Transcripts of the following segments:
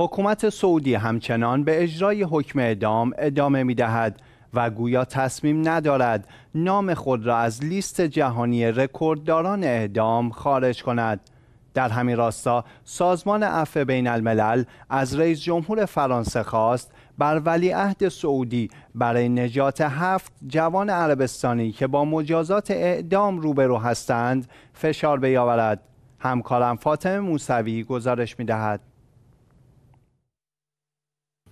حکومت سعودی همچنان به اجرای حکم اعدام ادامه می دهد و گویا تصمیم ندارد نام خود را از لیست جهانی رکوردداران اعدام خارج کند. در همین راستا سازمان عفو بین الملل از رئیس جمهور فرانسه خواست بر ولیعهد سعودی برای نجات هفت جوان عربستانی که با مجازات اعدام روبرو هستند فشار بیاورد. همکارم فاطمه موسوی گزارش می دهد.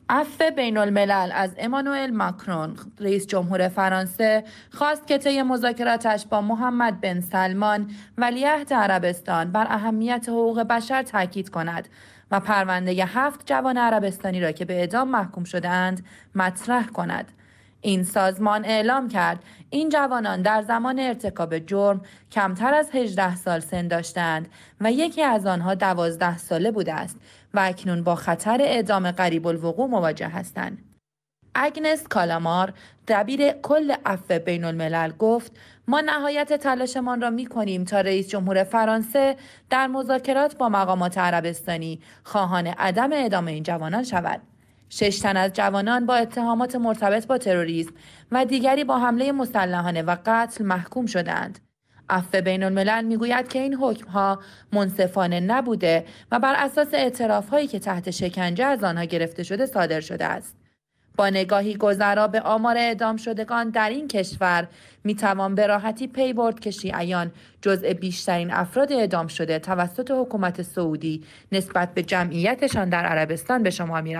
عفو بین الملل از امانوئل ماکرون رئیس جمهور فرانسه خواست که طی مذاکراتش با محمد بن سلمان ولیعهد عربستان بر اهمیت حقوق بشر تاکید کند و پرونده هفت جوان عربستانی را که به اعدام محکوم شدهاند مطرح کند این سازمان اعلام کرد این جوانان در زمان ارتکاب جرم کمتر از 18 سال سن داشتند و یکی از آنها 12 ساله بوده است و اکنون با خطر اعدام قریب الوقوع مواجه هستند. اگنس کالامار دبیر کل عفو بین الملل گفت ما نهایت تلاشمان را می کنیم تا رئیس جمهور فرانسه در مذاکرات با مقامات عربستانی خواهان عدم اعدام این جوانان شود. شش تن از جوانان با اتهامات مرتبط با تروریسم و دیگری با حمله مسلحانه و قتل محکوم شدند. عفو بین الملل میگوید که این حکم ها منصفانه نبوده و بر اساس اعتراف هایی که تحت شکنجه از آنها گرفته شده صادر شده است. با نگاهی گذرا به آمار اعدام شدگان در این کشور می توان به راحتی پی برد که شیعیان جزء بیشترین افراد اعدام شده توسط حکومت سعودی نسبت به جمعیتشان در عربستان به شما می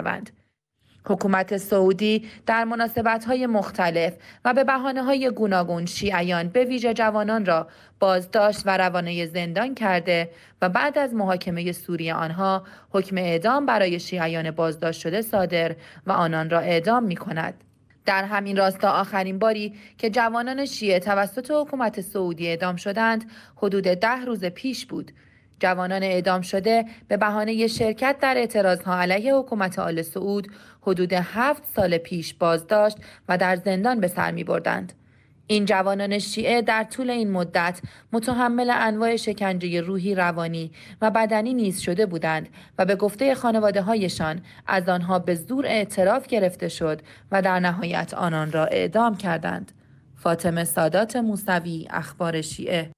حکومت سعودی در مناسبت‌های مختلف و به های گوناگون شیعیان به ویژه جوانان را بازداشت و روانه زندان کرده و بعد از محاکمه سوری آنها حکم اعدام برای شیعیان بازداشت شده صادر و آنان را اعدام می کند. در همین راستا آخرین باری که جوانان شیعه توسط حکومت سعودی اعدام شدند حدود ده روز پیش بود جوانان اعدام شده به بهانه شرکت در اعتراضها علیه حکومت آل سعود حدود هفت سال پیش بازداشت و در زندان به سر می بردند. این جوانان شیعه در طول این مدت متحمل انواع شکنجه روحی روانی و بدنی نیز شده بودند و به گفته خانواده هایشان از آنها به زور اعتراف گرفته شد و در نهایت آنان را اعدام کردند. فاطمه سادات موسوی اخبار شیعه